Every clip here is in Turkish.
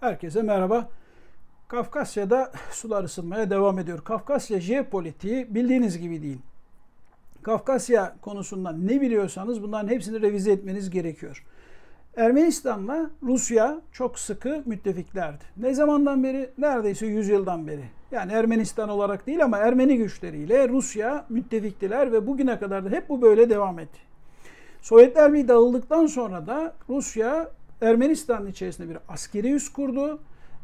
Herkese merhaba. Kafkasya'da sular ısınmaya devam ediyor. Kafkasya jeopolitiği bildiğiniz gibi değil. Kafkasya konusundan ne biliyorsanız bunların hepsini revize etmeniz gerekiyor. Ermenistan'la Rusya çok sıkı müttefiklerdi. Ne zamandan beri? Neredeyse 100 yıldan beri. Yani Ermenistan olarak değil ama Ermeni güçleriyle Rusya müttefiktiler ve bugüne kadar da hep bu böyle devam etti. Sovyetler Birliği dağıldıktan sonra da Rusya Ermenistan içerisinde bir askeri üs kurdu.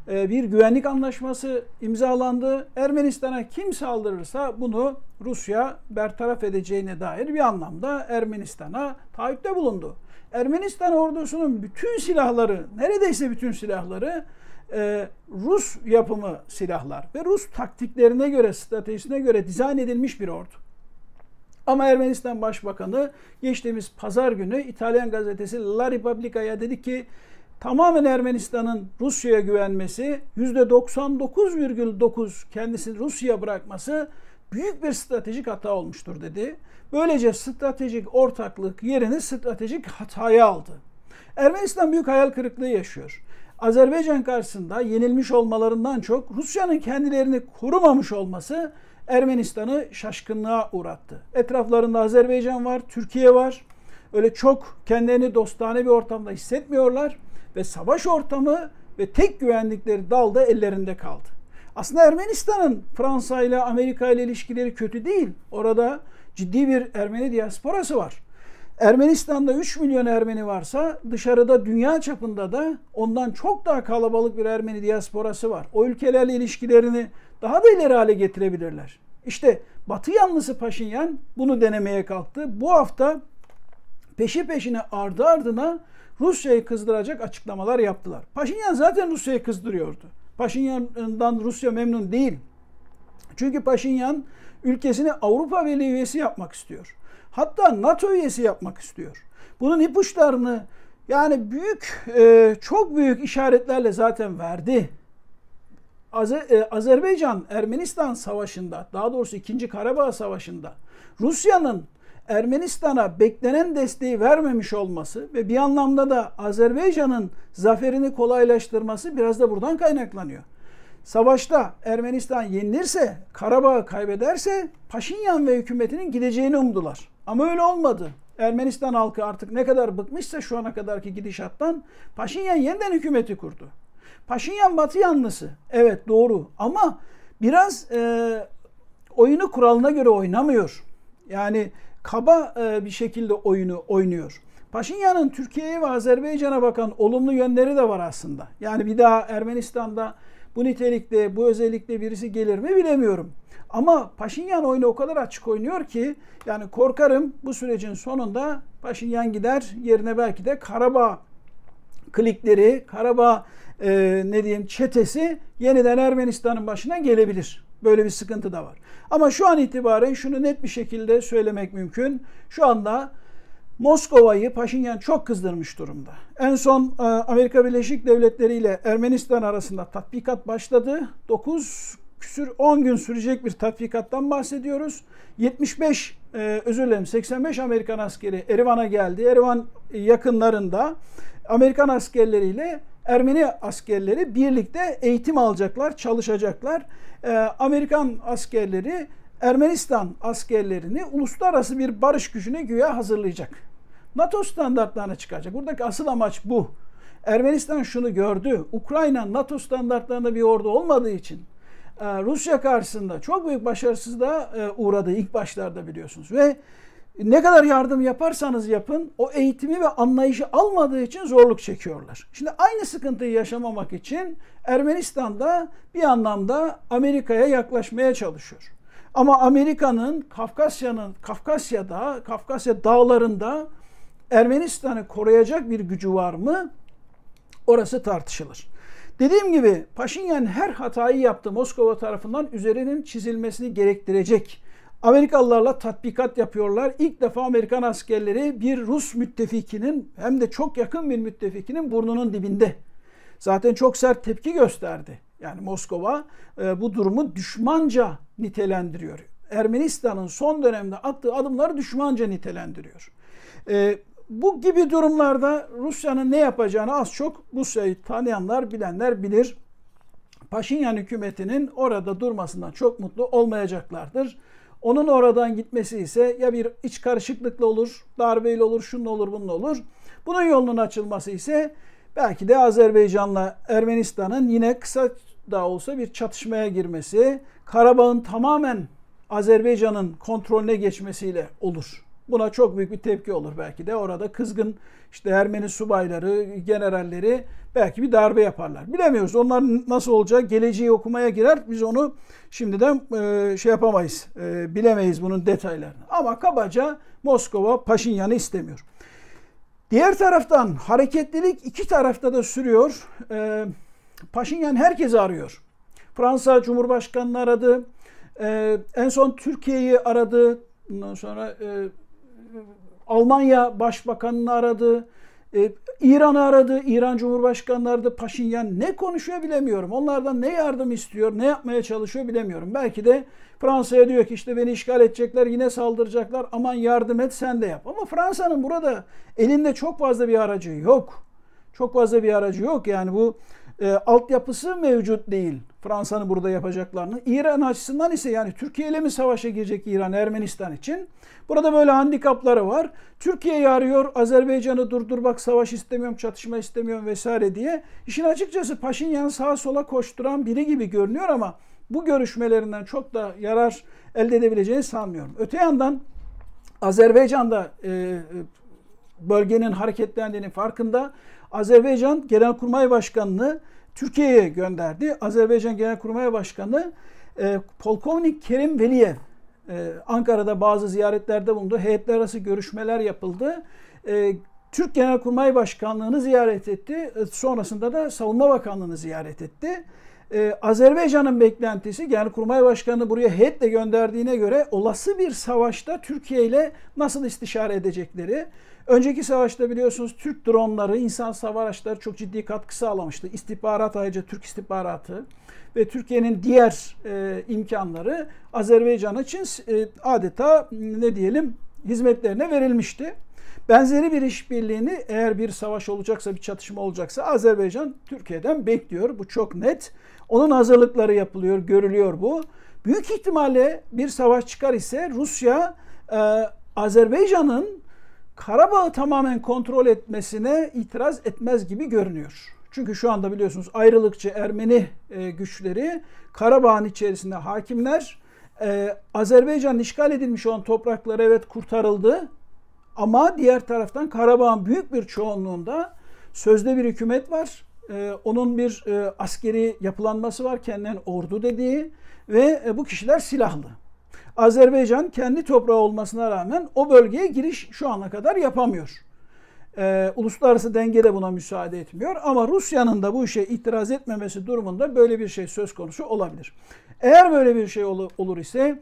Ee, bir güvenlik anlaşması imzalandı. Ermenistan'a kim saldırırsa bunu Rusya bertaraf edeceğine dair bir anlamda Ermenistan'a taahhütte bulundu. Ermenistan ordusunun bütün silahları, neredeyse bütün silahları e, Rus yapımı silahlar ve Rus taktiklerine göre, stratejisine göre dizayn edilmiş bir ordu. Ama Ermenistan Başbakanı geçtiğimiz pazar günü İtalyan gazetesi La Repubblica'ya dedi ki tamamen Ermenistan'ın Rusya'ya güvenmesi, %99,9 kendisini Rusya'ya bırakması büyük bir stratejik hata olmuştur dedi. Böylece stratejik ortaklık yerini stratejik hataya aldı. Ermenistan büyük hayal kırıklığı yaşıyor. Azerbaycan karşısında yenilmiş olmalarından çok Rusya'nın kendilerini korumamış olması Ermenistan'ı şaşkınlığa uğrattı. Etraflarında Azerbaycan var, Türkiye var. Öyle çok kendilerini dostane bir ortamda hissetmiyorlar ve savaş ortamı ve tek güvendikleri dal da ellerinde kaldı. Aslında Ermenistan'ın Fransa ile Amerika ile ilişkileri kötü değil. Orada ciddi bir Ermeni diasporası var. Ermenistan'da 3 milyon Ermeni varsa dışarıda dünya çapında da ondan çok daha kalabalık bir Ermeni diasporası var. O ülkelerle ilişkilerini daha da ileri hale getirebilirler. İşte Batı yanlısı Paşinyan bunu denemeye kalktı. Bu hafta peşi peşine ardı ardına Rusya'yı kızdıracak açıklamalar yaptılar. Paşinyan zaten Rusya'yı kızdırıyordu. Paşinyan'dan Rusya memnun değil. Çünkü Paşinyan ülkesini Avrupa Birliği üyesi yapmak istiyor. Hatta NATO üyesi yapmak istiyor. Bunun ipuçlarını yani büyük, e, çok büyük işaretlerle zaten verdi. E, Azerbaycan-Ermenistan savaşında, daha doğrusu 2. Karabağ savaşında Rusya'nın Ermenistan'a beklenen desteği vermemiş olması ve bir anlamda da Azerbaycan'ın zaferini kolaylaştırması biraz da buradan kaynaklanıyor savaşta Ermenistan yenilirse, Karabağ'ı kaybederse Paşinyan ve hükümetinin gideceğini umdular. Ama öyle olmadı. Ermenistan halkı artık ne kadar bıkmışsa şu ana kadarki gidişattan Paşinyan yeniden hükümeti kurdu. Paşinyan batı yanlısı. Evet doğru ama biraz e, oyunu kuralına göre oynamıyor. Yani kaba e, bir şekilde oyunu oynuyor. Paşinyan'ın Türkiye'ye ve Azerbaycan'a bakan olumlu yönleri de var aslında. Yani bir daha Ermenistan'da bu nitelikte, bu özellikle birisi gelir mi bilemiyorum. Ama Paşinyan oyunu o kadar açık oynuyor ki yani korkarım bu sürecin sonunda Paşinyan gider yerine belki de Karabağ klikleri, Karabağ e, ne diyeyim çetesi yeniden Ermenistan'ın başına gelebilir. Böyle bir sıkıntı da var. Ama şu an itibaren şunu net bir şekilde söylemek mümkün. Şu anda Moskova'yı Paşinyan çok kızdırmış durumda. En son e, Amerika Birleşik Devletleri ile Ermenistan arasında tatbikat başladı. 9 küsür 10 gün sürecek bir tatbikattan bahsediyoruz. 75 e, özür dilerim 85 Amerikan askeri Erivan'a geldi. Erivan yakınlarında Amerikan askerleriyle Ermeni askerleri birlikte eğitim alacaklar, çalışacaklar. E, Amerikan askerleri Ermenistan askerlerini uluslararası bir barış gücüne güya hazırlayacak. NATO standartlarına çıkacak. Buradaki asıl amaç bu. Ermenistan şunu gördü. Ukrayna NATO standartlarında bir ordu olmadığı için e, Rusya karşısında çok büyük başarısızlığa e, uğradı ilk başlarda biliyorsunuz. Ve ne kadar yardım yaparsanız yapın o eğitimi ve anlayışı almadığı için zorluk çekiyorlar. Şimdi aynı sıkıntıyı yaşamamak için Ermenistan da bir anlamda Amerika'ya yaklaşmaya çalışıyor. Ama Amerika'nın Kafkasya'nın Kafkasya'da, Kafkasya dağlarında Ermenistan'ı koruyacak bir gücü var mı? Orası tartışılır. Dediğim gibi Paşinyan her hatayı yaptı Moskova tarafından üzerinin çizilmesini gerektirecek. Amerikalılarla tatbikat yapıyorlar. İlk defa Amerikan askerleri bir Rus müttefikinin hem de çok yakın bir müttefikinin burnunun dibinde. Zaten çok sert tepki gösterdi yani Moskova e, bu durumu düşmanca nitelendiriyor. Ermenistan'ın son dönemde attığı adımları düşmanca nitelendiriyor. E, bu gibi durumlarda Rusya'nın ne yapacağını az çok Rusya'yı tanıyanlar, bilenler bilir. Paşinyan hükümetinin orada durmasından çok mutlu olmayacaklardır. Onun oradan gitmesi ise ya bir iç karışıklıkla olur, darbeyle olur, şunun olur, bunun olur. Bunun yolunun açılması ise belki de Azerbaycan'la Ermenistan'ın yine kısa da olsa bir çatışmaya girmesi, Karabağ'ın tamamen Azerbaycan'ın kontrolüne geçmesiyle olur. Buna çok büyük bir tepki olur belki de. Orada kızgın işte Ermeni subayları, generalleri belki bir darbe yaparlar. Bilemiyoruz. Onların nasıl olacak? Geleceği okumaya girer. Biz onu şimdiden e, şey yapamayız. E, bilemeyiz bunun detaylarını. Ama kabaca Moskova Paşinyan'ı istemiyor. Diğer taraftan hareketlilik iki tarafta da sürüyor. E, Paşinyan herkesi arıyor. Fransa Cumhurbaşkanı'nı aradı. E, en son Türkiye'yi aradı. Bundan sonra e, Almanya Başbakanı'nı aradı. Ee, İran'ı aradı, İran Cumhurbaşkanları da Paşinyan ne konuşuyor bilemiyorum. Onlardan ne yardım istiyor, ne yapmaya çalışıyor bilemiyorum. Belki de Fransa'ya diyor ki işte beni işgal edecekler, yine saldıracaklar. Aman yardım et sen de yap. Ama Fransa'nın burada elinde çok fazla bir aracı yok. Çok fazla bir aracı yok. Yani bu e, altyapısı mevcut değil. Fransa'nın burada yapacaklarını. İran açısından ise yani Türkiye ile mi savaşa girecek İran Ermenistan için? Burada böyle handikapları var. Türkiye yarıyor, Azerbaycan'ı durdur bak savaş istemiyorum çatışma istemiyorum vesaire diye. İşin açıkçası Paşinyan sağa sola koşturan biri gibi görünüyor ama bu görüşmelerinden çok da yarar elde edebileceğini sanmıyorum. Öte yandan Azerbaycan'da e, bölgenin hareketlendiğinin farkında. Azerbaycan Genelkurmay Başkanı'nı Türkiye'ye gönderdi. Azerbaycan Genelkurmay Başkanı e, Polkovnik Kerim Veliyev e, Ankara'da bazı ziyaretlerde bulundu. Heyetler arası görüşmeler yapıldı. E, Türk Genelkurmay Başkanlığı'nı ziyaret etti. E, sonrasında da Savunma Bakanlığı'nı ziyaret etti. Ee, Azerbaycan'ın beklentisi yani kurmay başkanını buraya heyetle gönderdiğine göre olası bir savaşta Türkiye ile nasıl istişare edecekleri. Önceki savaşta biliyorsunuz Türk dronları, insan savaş araçları çok ciddi katkı sağlamıştı. İstihbarat ayrıca Türk istihbaratı ve Türkiye'nin diğer e, imkanları Azerbaycan için e, adeta ne diyelim hizmetlerine verilmişti. Benzeri bir işbirliğini eğer bir savaş olacaksa, bir çatışma olacaksa Azerbaycan Türkiye'den bekliyor. Bu çok net. Onun hazırlıkları yapılıyor, görülüyor bu. Büyük ihtimalle bir savaş çıkar ise Rusya e, Azerbaycan'ın Karabağ'ı tamamen kontrol etmesine itiraz etmez gibi görünüyor. Çünkü şu anda biliyorsunuz ayrılıkçı Ermeni e, güçleri Karabağ'ın içerisinde hakimler. Ee, Azerbaycan'ın işgal edilmiş olan toprakları evet kurtarıldı ama diğer taraftan Karabağ'ın büyük bir çoğunluğunda sözde bir hükümet var. Ee, onun bir e, askeri yapılanması var, kendilerinin ordu dediği ve e, bu kişiler silahlı. Azerbaycan kendi toprağı olmasına rağmen o bölgeye giriş şu ana kadar yapamıyor. Ee, uluslararası denge de buna müsaade etmiyor ama Rusya'nın da bu işe itiraz etmemesi durumunda böyle bir şey söz konusu olabilir. Eğer böyle bir şey ol- olur ise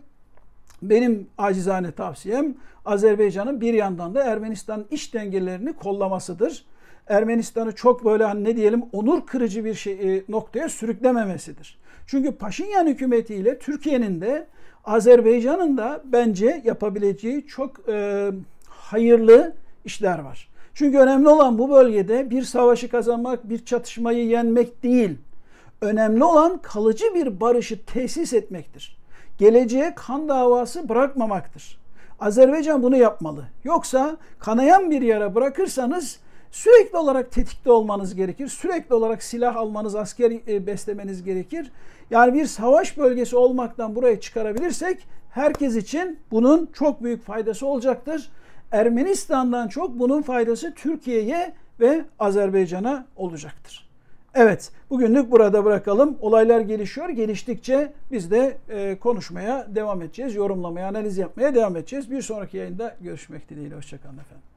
benim acizane tavsiyem Azerbaycan'ın bir yandan da Ermenistan'ın iç dengelerini kollamasıdır. Ermenistan'ı çok böyle hani ne diyelim onur kırıcı bir şey, e, noktaya sürüklememesidir. Çünkü Paşinyan hükümetiyle Türkiye'nin de Azerbaycan'ın da bence yapabileceği çok e, hayırlı işler var. Çünkü önemli olan bu bölgede bir savaşı kazanmak, bir çatışmayı yenmek değil. Önemli olan kalıcı bir barışı tesis etmektir geleceğe kan davası bırakmamaktır. Azerbaycan bunu yapmalı. Yoksa kanayan bir yara bırakırsanız sürekli olarak tetikte olmanız gerekir. Sürekli olarak silah almanız, asker e, beslemeniz gerekir. Yani bir savaş bölgesi olmaktan buraya çıkarabilirsek herkes için bunun çok büyük faydası olacaktır. Ermenistan'dan çok bunun faydası Türkiye'ye ve Azerbaycan'a olacaktır. Evet, bugünlük burada bırakalım. Olaylar gelişiyor. Geliştikçe biz de e, konuşmaya devam edeceğiz. Yorumlamaya, analiz yapmaya devam edeceğiz. Bir sonraki yayında görüşmek dileğiyle. Hoşçakalın efendim.